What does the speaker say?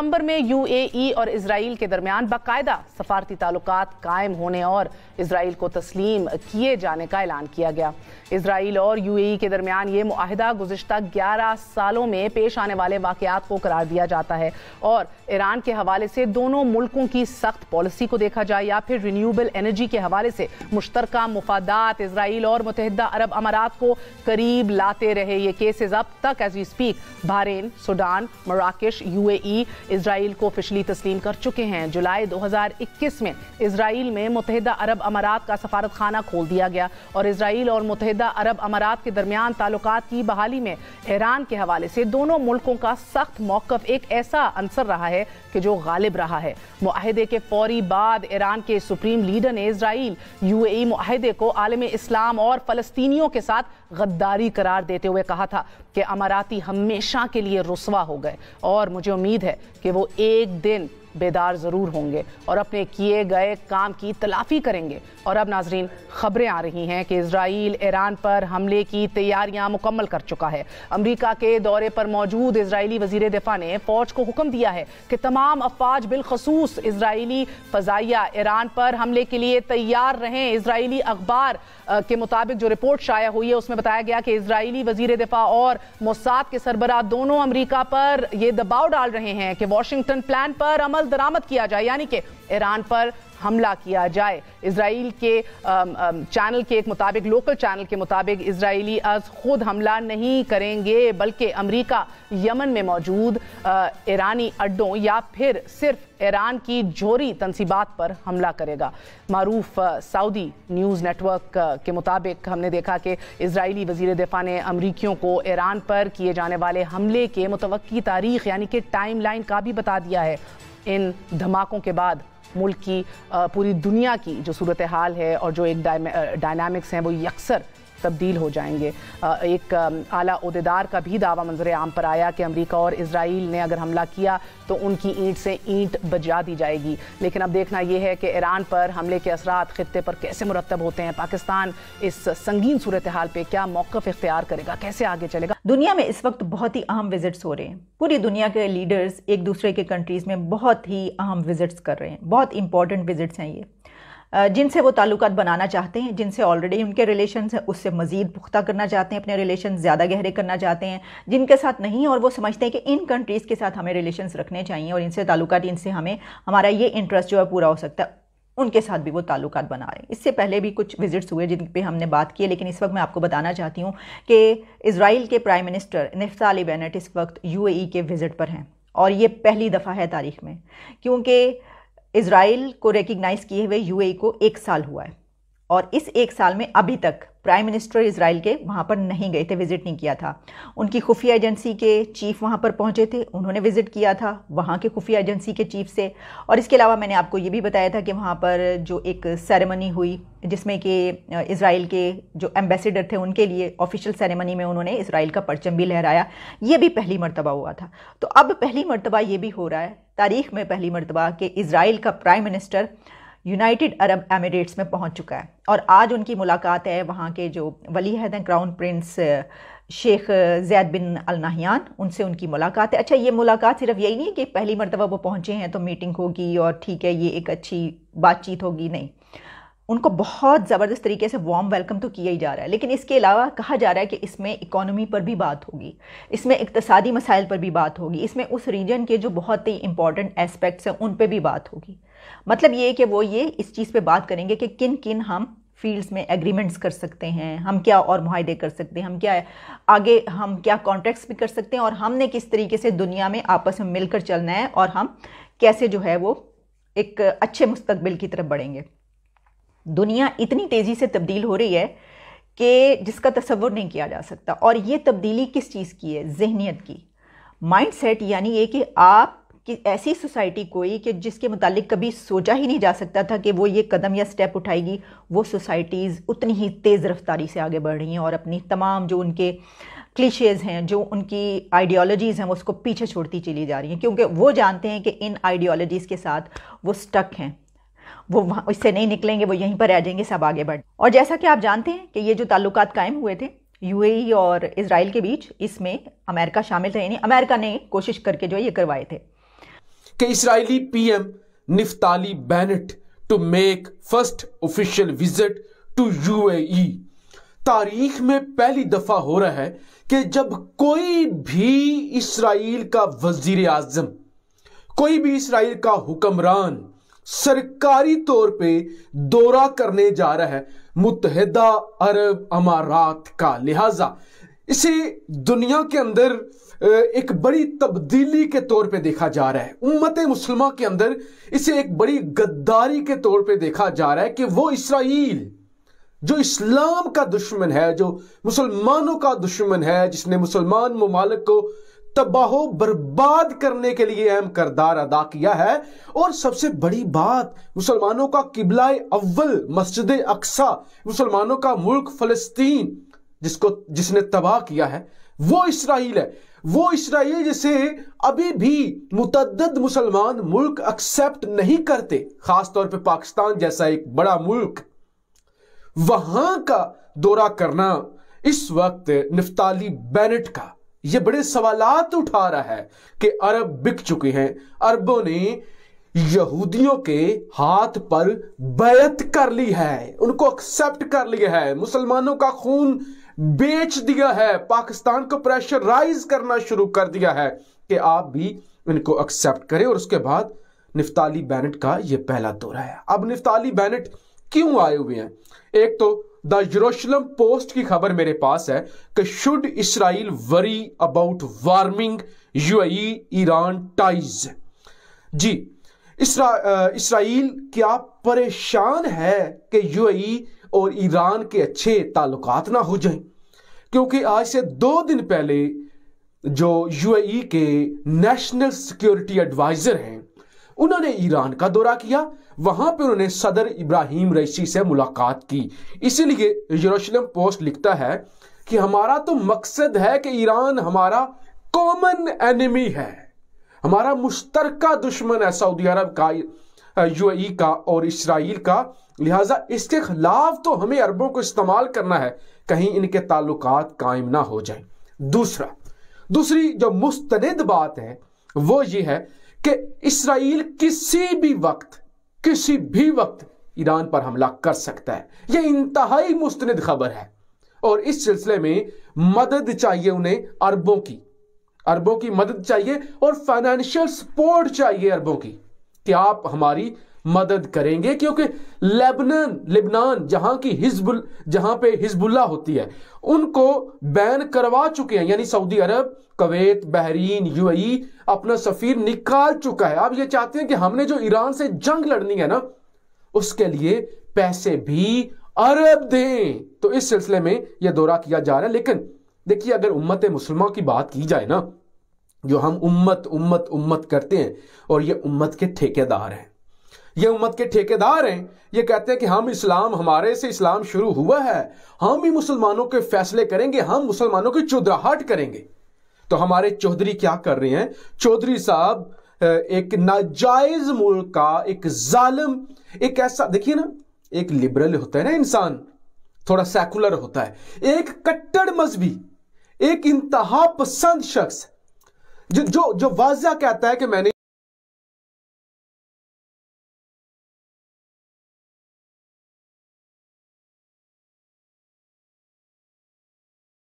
सितंबर में यूएई और इसराइल के दरमियान बाकायदा सफारती ताल्लुक कायम होने और इसराइल को तस्लीम किए जाने का ऐलान किया गया इसराइल और यूएई के दरमियान ये माहिदा गुजशत ग्यारह सालों में पेश आने वाले वाक़ात को करार दिया जाता है और ईरान के हवाले से दोनों मुल्कों की सख्त पॉलिसी को देखा जाए या फिर रीनीबल एनर्जी के हवाले से मुश्तर मफादात इसराइल और मुतहदा अरब अमारात को करीब लाते रहे ये केसेज अब तक as we speak Bahrain Sudan मराकश ए इसराइल को फिशली तस्लीम कर चुके हैं जुलाई 2021 में इसराइल में मुतहदा अरब अमारात का सफारत खाना खोल दिया गया और इसराइल और मुतहदा अरब अमारात के दरमियान ताल्लुक की बहाली में ईरान के हवाले से दोनों मुल्कों का सख्त मौकफ एक ऐसा अंसर रहा है कि जो गालिब रहा है माहदे के फौरी बाद ईरान के सुप्रीम लीडर ने इसराइल यू ए को आलम इस्लाम और फलस्तीनियों के साथ गद्दारी करार देते हुए कहा था कि अमाराती हमेशा के लिए रसवा हो गए और मुझे उम्मीद है कि वो एक दिन बेदार ज़रूर होंगे और अपने किए गए काम की तलाफी करेंगे और अब नाजरीन खबरें आ रही हैं कि इसराइल ईरान पर हमले की तैयारियां मुकम्मल कर चुका है अमरीका के दौरे पर मौजूद इसराइली वजीर दिफा ने फौज को हुक्म दिया है कि तमाम अफवाज बिलखसूस इसराइली फ़जाइया ईरान पर हमले के लिए तैयार रहें इसराइली अखबार के मुताबिक जो रिपोर्ट शाया हुई है उसमें बताया गया कि इसराइली वजीर दिफा और मोसाद के सरबराह दोनों अमरीका पर यह दबाव डाल रहे हैं कि वॉशिंगटन प्लान पर अमल अमल दरामद किया जाए यानी कि ईरान पर हमला किया जाए इसराइल के चैनल के एक मुताबिक लोकल चैनल के मुताबिक इसराइली अज खुद हमला नहीं करेंगे बल्कि अमरीका यमन में मौजूद ईरानी अड्डों या फिर सिर्फ ईरान की जोरी तनसीबात पर हमला करेगा मरूफ सऊदी न्यूज़ नेटवर्क के मुताबिक हमने देखा कि इसराइली वजीर दिफा ने अमरीकियों को ईरान पर किए जाने वाले हमले के मुतव तारीख यानी कि टाइम लाइन का भी बता दिया है इन धमाकों के बाद मुल्क की पूरी दुनिया की जो सूरत हाल है और जो एक डायनामिक्स हैं वो यकसर तब्दील हो जाएंगे एक आला अहदेदार का भी दावा मंजर आम पर आया कि अमरीका और इसराइल ने अगर हमला किया तो उनकी ईंट से ईंट बजा दी जाएगी लेकिन अब देखना यह है कि ईरान पर हमले के असरा खत्े पर कैसे मुरतब होते हैं पाकिस्तान इस संगीन सूरत हाल पर क्या मौकफ इख्तियार करेगा कैसे आगे चलेगा दुनिया में इस वक्त बहुत ही अहम विजिट्स हो रहे हैं पूरी दुनिया के लीडर्स एक दूसरे के कंट्रीज़ में बहुत ही अहम विजिट्स कर रहे हैं बहुत इंपॉर्टेंट विजिट्स हैं ये जिनसे वो ताल्लुक बनाना चाहते हैं जिनसे ऑलरेडी उनके रिलेशन हैं उससे मज़ीद पुख्ता करना चाहते हैं अपने रिलेशन ज़्यादा गहरे करना चाहते हैं जिनके साथ नहीं और वो समझते हैं कि इन कंट्रीज़ के साथ हमें रिलेशन रखने चाहिए और इनसे ताल्लुक इनसे हमें हमारा ये इंटरेस्ट जो है पूरा हो सकता है उनके साथ भी वो ताल्लुक बना रहे हैं इससे पहले भी कुछ विजिट्स हुए जिन पे हमने बात की है लेकिन इस वक्त मैं आपको बताना चाहती हूँ कि इसराइल के प्राइम मिनिस्टर निफ्ताली बेनेट इस वक्त यूएई e के विज़िट पर हैं और ये पहली दफ़ा है तारीख में क्योंकि इसराइल को रिकग्नाइज़ किए हुए यू e को एक साल हुआ है और इस एक साल में अभी तक प्राइम मिनिस्टर इसराइल के वहाँ पर नहीं गए थे विज़िट नहीं किया था उनकी खुफिया एजेंसी के चीफ वहाँ पर पहुँचे थे उन्होंने विज़िट किया था वहाँ के खुफिया एजेंसी के चीफ से और इसके अलावा मैंने आपको ये भी बताया था कि वहाँ पर जो एक सेरेमनी हुई जिसमें कि इसराइल के जो एम्बेसडर थे उनके लिए ऑफिशियल सेरेमनी में उन्होंने इसराइल का परचम भी लहराया ये भी पहली मरतबा हुआ था तो अब पहली मरतबा ये भी हो रहा है तारीख में पहली मरतबा कि इसराइल का prime minister United Arab Emirates में पहुंच चुका है और आज उनकी मुलाकात है वहाँ के जो वली हैद हैं crown prince Sheikh Zayed bin Al Nahyan उनसे उनकी मुलाकात है अच्छा ये मुलाकात सिर्फ यही नहीं है कि पहली मरतबा वो पहुँचे हैं तो मीटिंग होगी और ठीक है ये एक अच्छी बातचीत होगी नहीं उनको बहुत ज़बरदस्त तरीके से वार्म वेलकम तो किया ही जा रहा है लेकिन इसके अलावा कहा जा रहा है कि इसमें इकोनॉमी पर भी बात होगी इसमें इकतसादी मसाइल पर भी बात होगी इसमें उस रीजन के जो बहुत ही इंपॉर्टेंट एस्पेक्ट्स हैं उन पर भी बात होगी मतलब ये कि वो ये इस चीज़ पर बात करेंगे कि किन किन हम फील्ड्स में एग्रीमेंट्स कर सकते हैं हम क्या और माहदे कर सकते हैं हम क्या आगे हम क्या कॉन्ट्रैक्ट्स भी कर सकते हैं और हमने किस तरीके से दुनिया में आपस में मिलकर चलना है और हम कैसे जो है वो एक अच्छे मुस्तबिल की तरफ बढ़ेंगे दुनिया इतनी तेज़ी से तब्दील हो रही है कि जिसका तस्वुर नहीं किया जा सकता और ये तब्दीली किस चीज़ की है जहनीत की माइंड सेट यानी ये कि आप कि ऐसी सोसाइटी कोई कि जिसके मतलब कभी सोचा ही नहीं जा सकता था कि वो ये कदम या स्टेप उठाएगी वो सोसाइटीज़ उतनी ही तेज़ रफ्तारी से आगे बढ़ रही हैं और अपनी तमाम जो उनके क्लिशेज़ हैं जो उनकी आइडियोलॉजीज़ हैं वो उसको पीछे छोड़ती चली जा रही हैं क्योंकि वो जानते हैं कि इन आइडियोलॉजीज़ के साथ वो स्टक हैं वो वहाँ इससे नहीं निकलेंगे वो यहीं पर रह जाएंगे सब आगे बढ़ और जैसा कि आप जानते हैं कि ये जो ताल्लुक कायम हुए थे यू और इसराइल के बीच इसमें अमेरिका शामिल था यानी अमेरिका ने कोशिश करके जो ये करवाए थे कि Israeli PM Naftali Bennett to make first official visit to you तारीख में पहली दफा हो रहा है कि जब कोई भी इसराइल का वजीर आजम कोई भी इसराइल का हुक्मरान सरकारी तौर पे दौरा करने जा रहा है मुतहदा अरब अमारात का लिहाजा इसे दुनिया के अंदर एक बड़ी तब्दीली के तौर पे देखा जा रहा है उम्मत मुसलमा के अंदर इसे एक बड़ी गद्दारी के तौर पे देखा जा रहा है कि वो इसराइल जो इस्लाम का दुश्मन है जो मुसलमानों का दुश्मन है जिसने मुसलमान ममालक को तबाहो बर्बाद करने के लिए अहम करदार अदा किया है और सबसे बड़ी बात मुसलमानों का किबला अव्वल मस्जिद अक्सा मुसलमानों का मुल्क फलस्तीन जिसको जिसने तबाह किया है वो इसराइल है वो इसराइल जिसे अभी भी मुतद मुसलमान मुल्क एक्सेप्ट नहीं करते खासतौर पे पाकिस्तान जैसा एक बड़ा मुल्क वहां का दौरा करना इस वक्त निफ्ताली बैनेट का ये बड़े सवालात उठा रहा है कि अरब बिक चुके हैं अरबों ने यहूदियों के हाथ पर बैत कर ली है उनको एक्सेप्ट कर लिया है मुसलमानों का खून बेच दिया है पाकिस्तान को प्रेशराइज करना शुरू कर दिया है कि आप भी इनको एक्सेप्ट करें और उसके बाद निफ्ताली बैनट का यह पहला दौरा है अब निफ्ताली बैनट क्यों आए हुए हैं एक तो द यूरोशलम पोस्ट की खबर मेरे पास है कि should Israel worry about warming UAE Iran ties जी इसराइल क्या परेशान है कि यूएई और ईरान के अच्छे ताल्लुक ना हो जाएं क्योंकि आज से दो दिन पहले जो यूएई के नेशनल सिक्योरिटी एडवाइज़र हैं उन्होंने ईरान का दौरा किया वहां पर उन्होंने सदर इब्राहिम रईसी से मुलाकात की इसीलिए यरूशलेम पोस्ट लिखता है कि हमारा तो मकसद है कि ईरान हमारा कॉमन एनिमी है हमारा मुश्तर दुश्मन है सऊदी अरब का यूएई का और इसराइल का लिहाजा इसके खिलाफ तो हमें अरबों को इस्तेमाल करना है कहीं इनके ताल्लुक कायम ना हो जाए दूसरा दूसरी जो मुस्तंद बात है वो ये है कि इसराइल किसी भी वक्त किसी भी वक्त ईरान पर हमला कर सकता है यह इंतहाई मुस्तनद खबर है और इस सिलसिले में मदद चाहिए उन्हें अरबों की अरबों की मदद चाहिए और फाइनेंशियल सपोर्ट चाहिए अरबों की कि आप हमारी मदद करेंगे क्योंकि लेबनान लेबनान जहां की हिजबुल जहां पे हिजबुल्ला होती है उनको बैन करवा चुके हैं यानी Saudi Arab Kuwait Bahrain UAE अपना सफीर निकाल चुका है आप ये चाहते हैं कि हमने जो ईरान से जंग लड़नी है ना उसके लिए पैसे भी अरब दें तो इस सिलसिले में यह दौरा किया जा रहा है लेकिन देखिए अगर उम्मत मुसलमान की बात की जाए ना जो हम उम्मत उम्मत उम्मत करते हैं और ये उम्मत के ठेकेदार हैं ये उम्मत के ठेकेदार हैं ये कहते हैं कि हम इस्लाम हमारे से इस्लाम शुरू हुआ है हम ही मुसलमानों के फैसले करेंगे हम मुसलमानों की चौधराहट करेंगे तो हमारे चौधरी क्या कर रहे हैं चौधरी साहब एक नाजायज मुल्क का एक जालिम एक ऐसा देखिए ना एक लिबरल होता है ना इंसान थोड़ा सेकुलर होता है एक कट्टर मजहबी एक इंतहा पसंद शख्स जो जो वाजिया कहता है कि मैंने